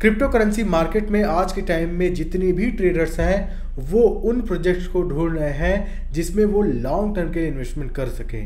crypto currency market में आज के टाइम में जितने भी ट्रेडर्स हैं वो उन प्रोजेक्ट्स को ढूंढ रहे हैं जिसमें वो लॉन्ग टर्म के इन्वेस्टमेंट कर सकें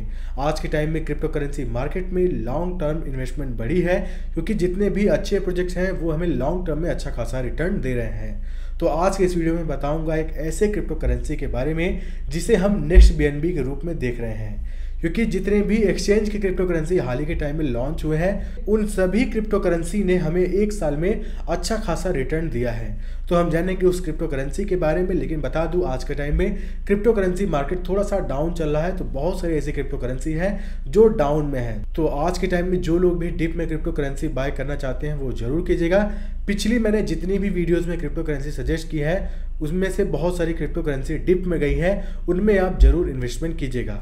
आज के टाइम में क्रिप्टो करेंसी मार्केट में लॉन्ग टर्म इन्वेस्टमेंट बढ़ी है क्योंकि जितने भी अच्छे प्रोजेक्ट्स हैं वो हमें लॉन्ग टर्म में अच्छा खासा रिटर्न दे रहे हैं तो आज के इस वीडियो में बताऊंगा एक ऐसे क्रिप्टो करेंसी के बारे में जिसे हम नेक्स्ट बी के रूप में देख रहे हैं क्योंकि जितने भी एक्सचेंज के क्रिप्टो करेंसी हाल ही के टाइम में लॉन्च हुए हैं उन सभी क्रिप्टो करेंसी ने हमें एक साल में अच्छा खासा रिटर्न दिया है तो हम जानेंगे उस क्रिप्टो करेंसी के बारे में लेकिन बता दूं आज के टाइम में क्रिप्टो करेंसी मार्केट थोड़ा सा डाउन चल रहा है तो बहुत सारी ऐसी क्रिप्टो करेंसी है जो डाउन में है तो आज के टाइम में जो लोग भी डिप में क्रिप्टो करेंसी बाय करना चाहते हैं वो जरूर कीजिएगा पिछली मैंने जितनी भी वीडियोस में क्रिप्टो करेंसी सजेस्ट की है उसमें से बहुत सारी क्रिप्टो करेंसी डिप में गई है उनमें आप जरूर इन्वेस्टमेंट कीजिएगा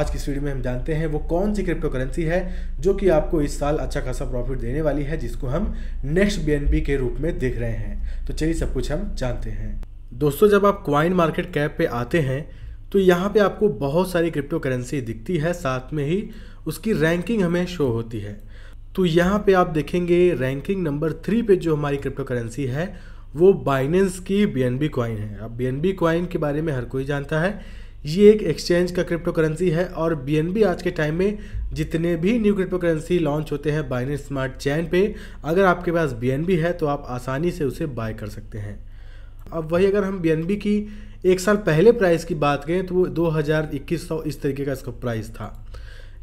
आज की इस वीडियो में हम जानते हैं वो कौन सी क्रिप्टो करेंसी है जो कि आपको इस साल अच्छा खासा प्रॉफिट देने वाली है जिसको हम नेक्स्ट बी के रूप में देख रहे हैं तो चलिए सब कुछ हम जानते हैं दोस्तों जब आप क्वाइन मार्केट कैप पर आते हैं तो यहाँ पर आपको बहुत सारी क्रिप्टो करेंसी दिखती है साथ में ही उसकी रैंकिंग हमें शो होती है तो यहाँ पे आप देखेंगे रैंकिंग नंबर थ्री पे जो हमारी क्रिप्टो करेंसी है वो बाइनेंस की बी एन बी कॉइन है अब बी एन बी कॉइन के बारे में हर कोई जानता है ये एक एक्सचेंज का क्रिप्टो करेंसी है और बी एन बी आज के टाइम में जितने भी न्यू क्रिप्टो करेंसी लॉन्च होते हैं बाइनेंस स्मार्ट चैन पे अगर आपके पास बी एन बी है तो आप आसानी से उसे बाय कर सकते हैं अब वही अगर हम बी एन बी की एक साल पहले प्राइस की बात करें तो वो दो हज़ार इक्कीस सौ इस तरीके का इसका प्राइस था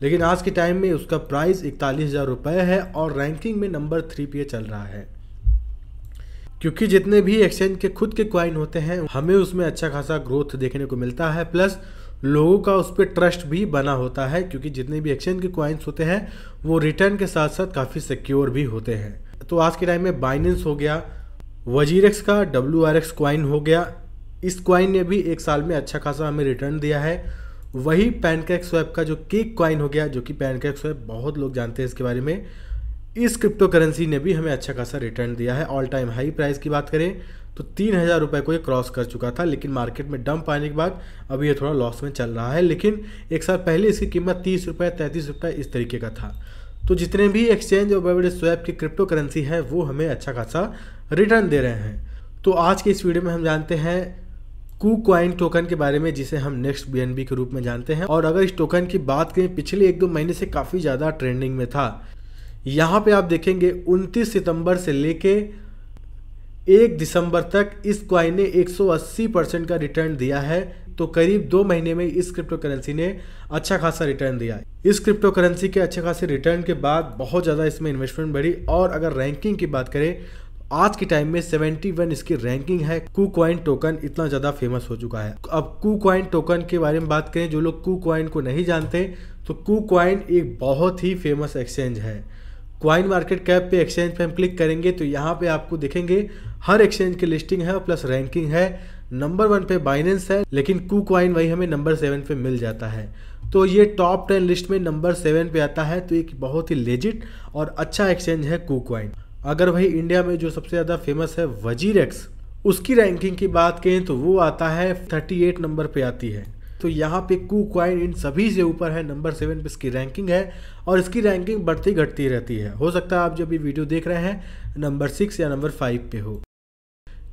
लेकिन आज के टाइम में उसका प्राइस इकतालीस हज़ार रुपये है और रैंकिंग में नंबर थ्री पे चल रहा है क्योंकि जितने भी एक्सचेंज के खुद के क्वाइन होते हैं हमें उसमें अच्छा खासा ग्रोथ देखने को मिलता है प्लस लोगों का उस पर ट्रस्ट भी बना होता है क्योंकि जितने भी एक्सचेंज के क्वाइंस होते हैं वो रिटर्न के साथ साथ काफ़ी सिक्योर भी होते हैं तो आज के टाइम में बाइनेंस हो गया वजीरेक्स का डब्ल्यू आर एक्स क्वाइन हो गया इस क्वाइन ने भी एक साल में अच्छा खासा हमें रिटर्न दिया है वही पैनकेक स्वैप का जो केक क्वाइन हो गया जो कि पैनकेक स्वैप बहुत लोग जानते हैं इसके बारे में इस क्रिप्टो करेंसी ने भी हमें अच्छा खासा रिटर्न दिया है ऑल टाइम हाई प्राइस की बात करें तो तीन हज़ार रुपये को ये क्रॉस कर चुका था लेकिन मार्केट में डंप आने के बाद अभी ये थोड़ा लॉस में चल रहा है लेकिन एक साल पहले इसकी कीमत तीस रुपये तैंतीस रुपये इस तरीके का था तो जितने भी एक्सचेंज और बड़े बड़े स्वैप की क्रिप्टो करेंसी है वो हमें अच्छा खासा रिटर्न दे रहे हैं तो आज के इस वीडियो में हम जानते हैं कू क्वाइन टोकन के बारे में जिसे हम नेक्स्ट बी के रूप में जानते हैं और अगर इस टोकन की बात करें पिछले एक दो महीने से काफ़ी ज़्यादा ट्रेंडिंग में था यहाँ पे आप देखेंगे 29 सितंबर से लेके एक दिसंबर तक इस क्वाइन ने 180 परसेंट का रिटर्न दिया है तो करीब दो महीने में इस क्रिप्टो करेंसी ने अच्छा खासा रिटर्न दिया है इस क्रिप्टो करेंसी के अच्छे खासे रिटर्न के बाद बहुत ज़्यादा इसमें इन्वेस्टमेंट बढ़ी और अगर रैंकिंग की बात करें आज के टाइम में 71 इसकी रैंकिंग है कू क्वाइन टोकन इतना ज़्यादा फेमस हो चुका है अब कू क्वाइन टोकन के बारे में बात करें जो लोग कू क्वाइन को नहीं जानते तो कू क्वाइन एक बहुत ही फेमस एक्सचेंज है क्वाइन मार्केट कैप पे एक्सचेंज पे हम क्लिक करेंगे तो यहाँ पे आपको देखेंगे हर एक्सचेंज की लिस्टिंग है और प्लस रैंकिंग है नंबर वन पे बाइनेंस है लेकिन कू क्वाइन वही हमें नंबर सेवन पे मिल जाता है तो ये टॉप टेन लिस्ट में नंबर सेवन पे आता है तो एक बहुत ही लेजिट और अच्छा एक्सचेंज है कू क्वाइन अगर वही इंडिया में जो सबसे ज़्यादा फेमस है वजीर एक्स उसकी रैंकिंग की बात करें तो वो आता है 38 नंबर पे आती है तो यहाँ पे कू क्वाइन इन सभी से ऊपर है नंबर सेवन पे इसकी रैंकिंग है और इसकी रैंकिंग बढ़ती घटती रहती है हो सकता है आप जब ये वीडियो देख रहे हैं नंबर सिक्स या नंबर फाइव पे हो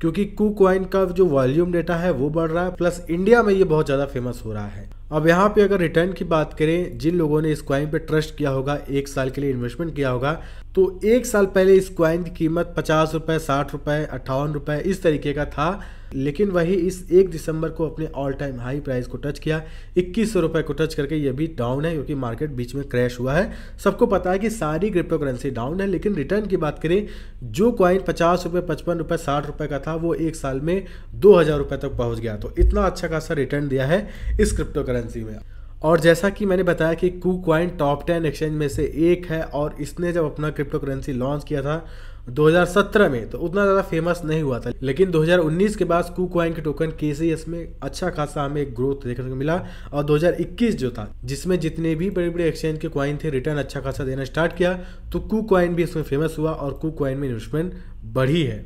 क्योंकि कू क्वाइन का जो वॉल्यूम डेटा है वो बढ़ रहा है प्लस इंडिया में ये बहुत ज़्यादा फेमस हो रहा है अब यहाँ पे अगर रिटर्न की बात करें जिन लोगों ने इस क्वाइन पे ट्रस्ट किया होगा एक साल के लिए इन्वेस्टमेंट किया होगा तो एक साल पहले इस क्वाइन की कीमत पचास रुपये साठ रुपये अट्ठावन रुपये इस तरीके का था लेकिन वही इस एक दिसंबर को अपने ऑल टाइम हाई प्राइस को टच किया इक्कीस सौ रुपये को टच करके ये भी डाउन है क्योंकि मार्केट बीच में क्रैश हुआ है सबको पता है कि सारी क्रिप्टो करेंसी डाउन है लेकिन रिटर्न की बात करें जो क्वाइन पचास रुपये पचपन रुपये साठ रुपये का था वो एक साल में दो हज़ार रुपये तक पहुँच गया तो इतना अच्छा खासा रिटर्न दिया है इस क्रिप्टो करेंसी में और जैसा कि मैंने बताया कि KuCoin top ten exchange में से एक है और इसने जब अपना क्रिप्टो करेंसी लॉन्च किया था 2017 में तो उतना ज़्यादा फेमस नहीं हुआ था लेकिन 2019 के बाद कू क्वाइन के टोकन के में अच्छा खासा हमें ग्रोथ देखने को मिला और 2021 जो था जिसमें जितने भी बड़े बड़े एक्सचेंज के क्वाइन थे रिटर्न अच्छा खासा देना स्टार्ट किया तो कू क्वाइन भी इसमें फेमस हुआ और कू क्वाइन में इन्वेस्टमेंट बढ़ी है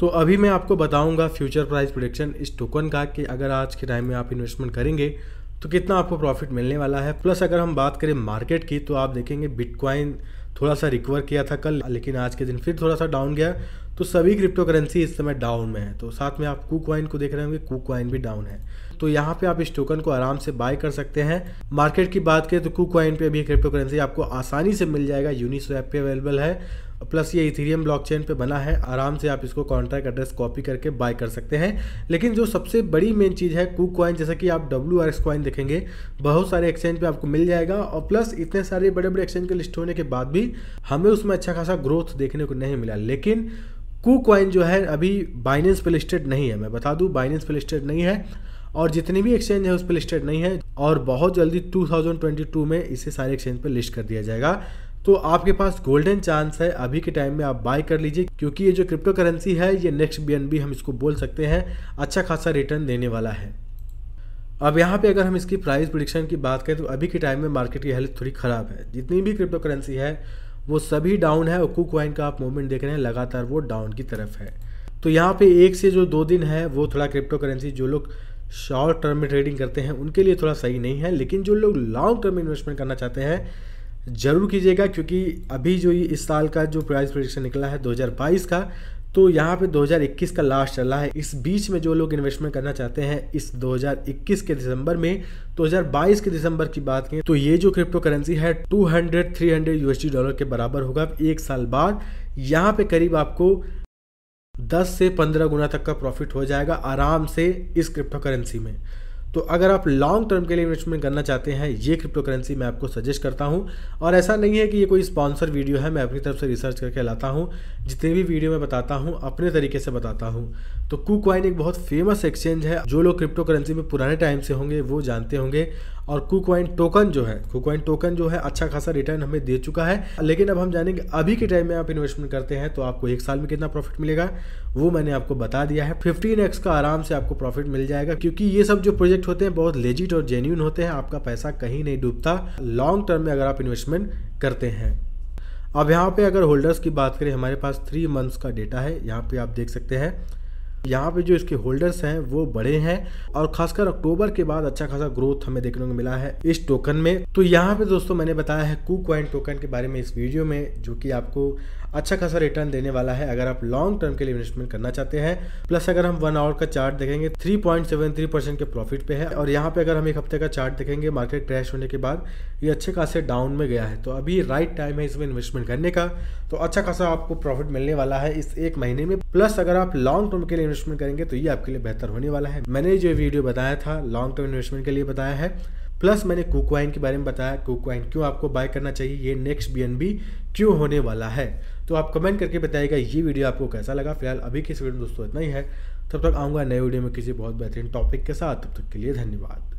तो अभी मैं आपको बताऊंगा फ्यूचर प्राइस प्रोडिक्शन इस टोकन का कि अगर आज के टाइम में आप इन्वेस्टमेंट करेंगे तो कितना आपको प्रॉफिट मिलने वाला है प्लस अगर हम बात करें मार्केट की तो आप देखेंगे बिटकॉइन थोड़ा सा रिकवर किया था कल लेकिन आज के दिन फिर थोड़ा सा डाउन गया तो सभी क्रिप्टो करेंसी इस समय डाउन में है तो साथ में आप कू कॉइन को देख रहे होंगे कू भी डाउन है तो यहाँ पे आप इस टोकन को आराम से बाय कर सकते हैं मार्केट की बात करें तो कू कॉइन पे भी क्रिप्टो करेंसी आपको आसानी से मिल जाएगा यूनिस्वैप पे अवेलेबल है प्लस ये इथेरियम ब्लॉकचेन पे बना है आराम से आप इसको कॉन्ट्रैक्ट एड्रेस कॉपी करके बाय कर सकते हैं लेकिन जो सबसे बड़ी मेन चीज़ है कुक कॉइन जैसा कि आप डब्ल्यू आर एस कॉइन देखेंगे बहुत सारे एक्सचेंज पे आपको मिल जाएगा और प्लस इतने सारे बड़े बड़े एक्सचेंज के लिस्ट होने के बाद भी हमें उसमें अच्छा खासा ग्रोथ देखने को नहीं मिला लेकिन कू कॉइन जो है अभी बाइनेंस पे लिस्टेड नहीं है मैं बता दूँ बाइनेंस पे लिस्टेड नहीं है और जितनी भी एक्सचेंज है उस पर लिस्टेड नहीं है और बहुत जल्दी 2022 में इसे सारे एक्सचेंज पर लिस्ट कर दिया जाएगा तो आपके पास गोल्डन चांस है अभी के टाइम में आप बाय कर लीजिए क्योंकि ये जो क्रिप्टो करेंसी है ये नेक्स्ट बी हम इसको बोल सकते हैं अच्छा खासा रिटर्न देने वाला है अब यहाँ पे अगर हम इसकी प्राइस प्रोडिक्शन की बात करें तो अभी के टाइम में मार्केट की हेल्थ थोड़ी ख़राब है जितनी भी क्रिप्टो करेंसी है वो सभी डाउन है और कुकवाइन का आप मूवमेंट देख रहे हैं लगातार वो डाउन की तरफ है तो यहाँ पे एक से जो दो दिन है वो थोड़ा क्रिप्टो करेंसी जो लोग शॉर्ट टर्म में ट्रेडिंग करते हैं उनके लिए थोड़ा सही नहीं है लेकिन जो लोग लॉन्ग टर्म इन्वेस्टमेंट करना चाहते हैं ज़रूर कीजिएगा क्योंकि अभी जो ये इस साल का जो प्राइस प्रोडिक्शन निकला है 2022 का तो यहाँ पे 2021 का लास्ट चल रहा है इस बीच में जो लोग इन्वेस्टमेंट करना चाहते हैं इस 2021 के दिसंबर में 2022 के दिसंबर की बात करें तो ये जो क्रिप्टो करेंसी है 200 300 यूएसडी डॉलर के बराबर होगा एक साल बाद यहाँ पे करीब आपको 10 से 15 गुना तक का प्रॉफिट हो जाएगा आराम से इस क्रिप्टो करेंसी में तो अगर आप लॉन्ग टर्म के लिए इन्वेस्टमेंट करना चाहते हैं ये क्रिप्टो करेंसी मैं आपको सजेस्ट करता हूँ और ऐसा नहीं है कि ये कोई स्पॉन्सर वीडियो है मैं अपनी तरफ से रिसर्च करके लाता हूँ जितने भी वीडियो मैं बताता हूँ अपने तरीके से बताता हूँ तो कुकॉइन एक बहुत फेमस एक्सचेंज है जो लोग क्रिप्टो करेंसी में पुराने टाइम से होंगे वो जानते होंगे और कुकॉइन टोकन जो है कुकवाइन टोकन जो है अच्छा खासा रिटर्न हमें दे चुका है लेकिन अब हम जानेंगे अभी के टाइम में आप इन्वेस्टमेंट करते हैं तो आपको एक साल में कितना प्रॉफिट मिलेगा वो मैंने आपको बता दिया है फिफ्टीन का आराम से आपको प्रॉफिट मिल जाएगा क्योंकि ये सब जो प्रोजेक्ट होते हैं बहुत लेजिट और जेन्यून होते हैं आपका पैसा कहीं नहीं डूबता लॉन्ग टर्म में अगर आप इन्वेस्टमेंट करते हैं अब यहाँ पे अगर होल्डर्स की बात करें हमारे पास थ्री मंथ्स का डेटा है यहाँ पे आप देख सकते हैं यहाँ पे जो इसके होल्डर्स हैं वो बड़े हैं और खासकर अक्टूबर के बाद अच्छा खासा ग्रोथ हमें देखने को मिला है इस टोकन में तो यहाँ पे दोस्तों मैंने बताया है कू टोकन के बारे में इस वीडियो में जो कि आपको अच्छा खासा रिटर्न देने वाला है अगर आप लॉन्ग टर्म के लिए इन्वेस्टमेंट करना चाहते हैं प्लस अगर हम वन आवर का चार्ट देखेंगे थ्री परसेंट के प्रॉफिट पे है और यहाँ पे अगर हम एक हफ्ते का चार्ट देखेंगे मार्केट क्रैश होने के बाद ये अच्छे खासे डाउन में गया है तो अभी राइट टाइम है इसमें इन्वेस्टमेंट करने का तो अच्छा खासा आपको प्रॉफिट मिलने वाला है इस एक महीने में प्लस अगर आप लॉन्ग टर्म के लिए इन्वेस्टमेंट करेंगे तो ये आपके लिए बेहतर होने वाला है मैंने जो वीडियो बताया था लॉन्ग टर्म इन्वेस्टमेंट के लिए बताया है प्लस मैंने कुकवाइन के बारे में बताया कुकवाइन क्यों आपको बाय करना चाहिए ये नेक्स्ट बी क्यों होने वाला है तो आप कमेंट करके बताइएगा ये वीडियो आपको कैसा लगा फिलहाल अभी किस वीडियो में दोस्तों इतना ही है तब तक आऊँगा नए वीडियो में किसी बहुत बेहतरीन टॉपिक के साथ तब तक के लिए धन्यवाद